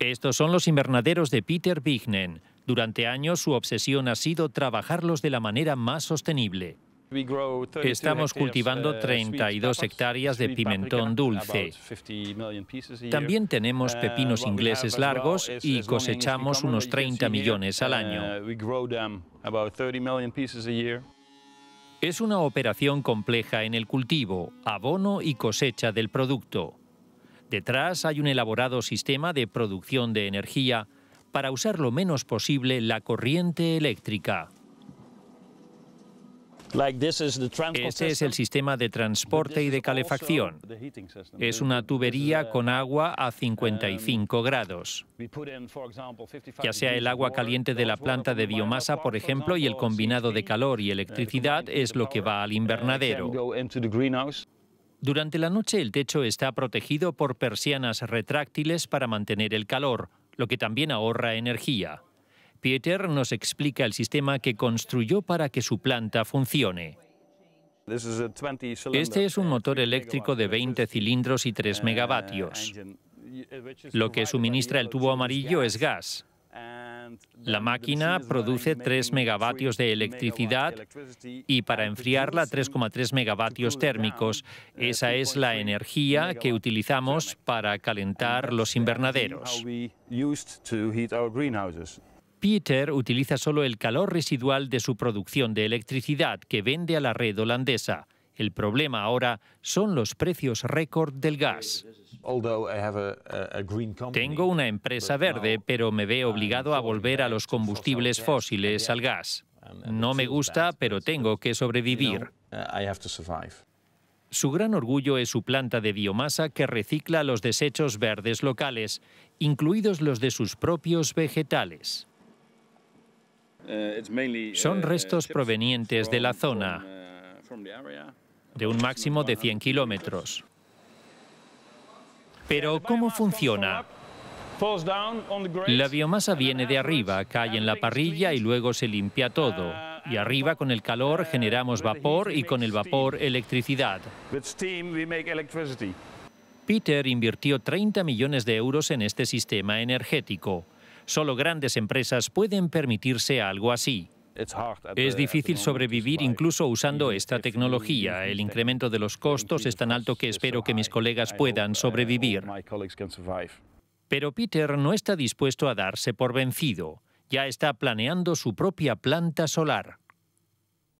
Estos son los invernaderos de Peter Bignen. Durante años su obsesión ha sido trabajarlos de la manera más sostenible. Estamos cultivando 32 uh, hectáreas de pimentón dulce. También tenemos uh, pepinos ingleses largos y cosechamos unos 30 millones al año. Uh, es una operación compleja en el cultivo, abono y cosecha del producto. Detrás hay un elaborado sistema de producción de energía para usar lo menos posible la corriente eléctrica. Este es el sistema de transporte y de calefacción. Es una tubería uh, con agua a 55 um, grados. Ya sea el agua caliente de la planta de biomasa, por ejemplo, y el combinado de calor y uh, electricidad es lo que va al uh, invernadero. Durante la noche el techo está protegido por persianas retráctiles para mantener el calor, lo que también ahorra energía. Pieter nos explica el sistema que construyó para que su planta funcione. Este es un motor eléctrico de 20 cilindros y 3 megavatios. Lo que suministra el tubo amarillo es gas, la máquina produce 3 megavatios de electricidad y para enfriarla 3,3 megavatios térmicos. Esa es la energía que utilizamos para calentar los invernaderos. Peter utiliza solo el calor residual de su producción de electricidad que vende a la red holandesa. El problema ahora son los precios récord del gas. Tengo una empresa verde, pero me veo obligado a volver a los combustibles fósiles, al gas. No me gusta, pero tengo que sobrevivir. Su gran orgullo es su planta de biomasa que recicla los desechos verdes locales, incluidos los de sus propios vegetales. Eh, Son eh, restos provenientes de la zona, eh, de un máximo de 100 kilómetros. Pero ¿cómo funciona? La biomasa viene de arriba, cae en la parrilla y luego se limpia todo. Y arriba con el calor generamos vapor y con el vapor electricidad. Peter invirtió 30 millones de euros en este sistema energético. Solo grandes empresas pueden permitirse algo así. Es difícil sobrevivir incluso usando esta tecnología. El incremento de los costos es tan alto que espero que mis colegas puedan uh, sobrevivir. Pero Peter no está dispuesto a darse por vencido. Ya está planeando su propia planta solar.